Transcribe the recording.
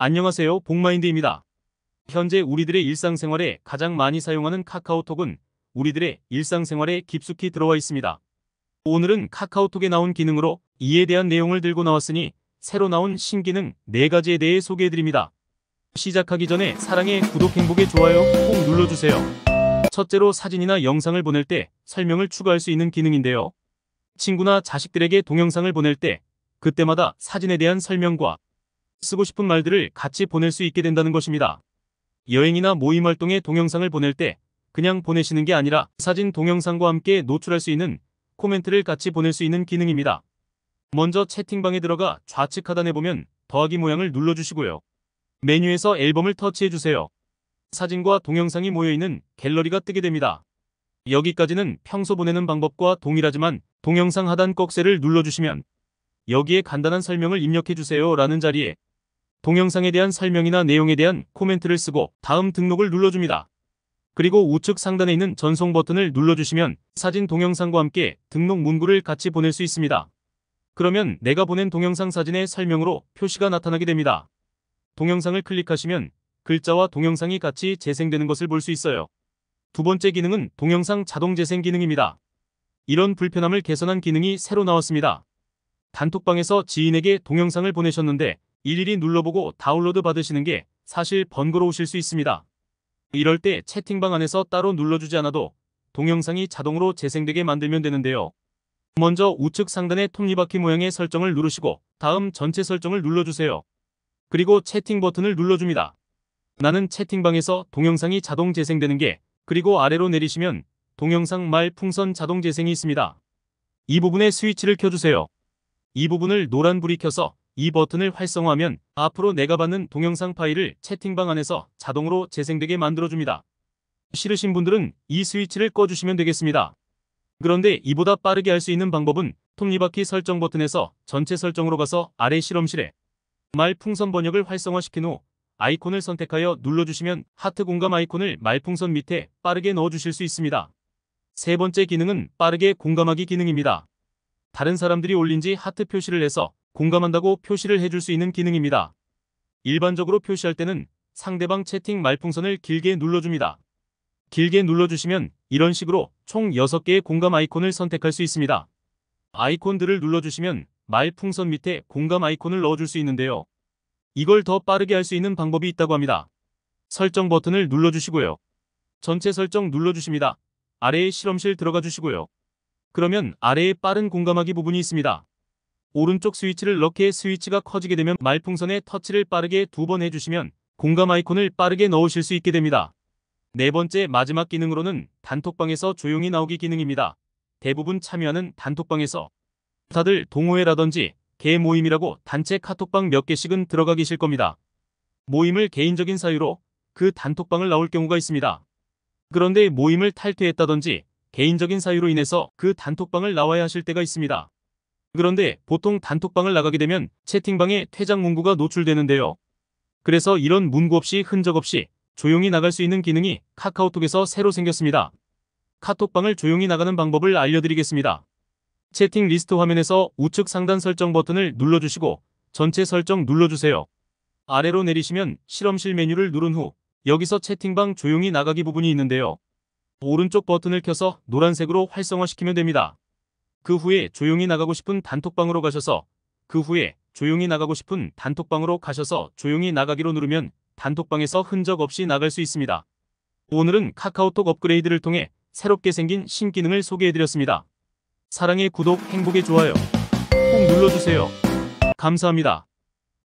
안녕하세요 복마인드입니다. 현재 우리들의 일상생활에 가장 많이 사용하는 카카오톡은 우리들의 일상생활에 깊숙이 들어와 있습니다. 오늘은 카카오톡에 나온 기능으로 이에 대한 내용을 들고 나왔으니 새로 나온 신기능 4가지에 대해 소개해드립니다. 시작하기 전에 사랑해 구독 행복에 좋아요 꼭 눌러주세요. 첫째로 사진이나 영상을 보낼 때 설명을 추가할 수 있는 기능인데요. 친구나 자식들에게 동영상을 보낼 때 그때마다 사진에 대한 설명과 쓰고 싶은 말들을 같이 보낼 수 있게 된다는 것입니다. 여행이나 모임 활동에 동영상을 보낼 때 그냥 보내시는 게 아니라 사진 동영상과 함께 노출할 수 있는 코멘트를 같이 보낼 수 있는 기능입니다. 먼저 채팅방에 들어가 좌측 하단에 보면 더하기 모양을 눌러주시고요. 메뉴에서 앨범을 터치해주세요. 사진과 동영상이 모여있는 갤러리가 뜨게 됩니다. 여기까지는 평소 보내는 방법과 동일하지만 동영상 하단 꺽쇠를 눌러주시면 여기에 간단한 설명을 입력해주세요 라는 자리에 동영상에 대한 설명이나 내용에 대한 코멘트를 쓰고 다음 등록을 눌러줍니다. 그리고 우측 상단에 있는 전송 버튼을 눌러주시면 사진 동영상과 함께 등록 문구를 같이 보낼 수 있습니다. 그러면 내가 보낸 동영상 사진의 설명으로 표시가 나타나게 됩니다. 동영상을 클릭하시면 글자와 동영상이 같이 재생되는 것을 볼 수 있어요. 두 번째 기능은 동영상 자동 재생 기능입니다. 이런 불편함을 개선한 기능이 새로 나왔습니다. 단톡방에서 지인에게 동영상을 보내셨는데 일일이 눌러보고 다운로드 받으시는 게 사실 번거로우실 수 있습니다. 이럴 때 채팅방 안에서 따로 눌러주지 않아도 동영상이 자동으로 재생되게 만들면 되는데요. 먼저 우측 상단의 톱니바퀴 모양의 설정을 누르시고 다음 전체 설정을 눌러주세요. 그리고 채팅 버튼을 눌러줍니다. 나는 채팅방에서 동영상이 자동 재생되는 게 그리고 아래로 내리시면 동영상 말 풍선 자동 재생이 있습니다. 이 부분에 스위치를 켜주세요. 이 부분을 노란불이 켜서 이 버튼을 활성화하면 앞으로 내가 받는 동영상 파일을 채팅방 안에서 자동으로 재생되게 만들어줍니다. 싫으신 분들은 이 스위치를 꺼주시면 되겠습니다. 그런데 이보다 빠르게 할 수 있는 방법은 톱니바퀴 설정 버튼에서 전체 설정으로 가서 아래 실험실에 말풍선 번역을 활성화시킨 후 아이콘을 선택하여 눌러주시면 하트 공감 아이콘을 말풍선 밑에 빠르게 넣어주실 수 있습니다. 세 번째 기능은 빠르게 공감하기 기능입니다. 다른 사람들이 올린 지 하트 표시를 해서 공감한다고 표시를 해줄 수 있는 기능입니다. 일반적으로 표시할 때는 상대방 채팅 말풍선을 길게 눌러줍니다. 길게 눌러주시면 이런 식으로 총 6개의 공감 아이콘을 선택할 수 있습니다. 아이콘들을 눌러주시면 말풍선 밑에 공감 아이콘을 넣어줄 수 있는데요. 이걸 더 빠르게 할 수 있는 방법이 있다고 합니다. 설정 버튼을 눌러주시고요. 전체 설정 눌러주십니다. 아래의 실험실 들어가 주시고요. 그러면 아래에 빠른 공감하기 부분이 있습니다. 오른쪽 스위치를 넣키의 스위치가 커지게 되면 말풍선의 터치를 빠르게 두 번 해주시면 공감 아이콘을 빠르게 넣으실 수 있게 됩니다. 네 번째 마지막 기능으로는 단톡방에서 조용히 나오기 기능입니다. 대부분 참여하는 단톡방에서 다들 동호회라든지 개 모임이라고 단체 카톡방 몇 개씩은 들어가 계실 겁니다. 모임을 개인적인 사유로 그 단톡방을 나올 경우가 있습니다. 그런데 모임을 탈퇴했다든지 개인적인 사유로 인해서 그 단톡방을 나와야 하실 때가 있습니다. 그런데 보통 단톡방을 나가게 되면 채팅방에 퇴장 문구가 노출되는데요. 그래서 이런 문구 없이 흔적 없이 조용히 나갈 수 있는 기능이 카카오톡에서 새로 생겼습니다. 카톡방을 조용히 나가는 방법을 알려드리겠습니다. 채팅 리스트 화면에서 우측 상단 설정 버튼을 눌러주시고 전체 설정 눌러주세요. 아래로 내리시면 실험실 메뉴를 누른 후 여기서 채팅방 조용히 나가기 부분이 있는데요. 오른쪽 버튼을 켜서 노란색으로 활성화시키면 됩니다. 그 후에 조용히 나가고 싶은 단톡방으로 가셔서 그 후에 조용히 나가고 싶은 단톡방으로 가셔서 조용히 나가기로 누르면 단톡방에서 흔적 없이 나갈 수 있습니다. 오늘은 카카오톡 업그레이드를 통해 새롭게 생긴 신기능을 소개해드렸습니다. 사랑의 구독, 행복의 좋아요 꼭 눌러주세요. 감사합니다.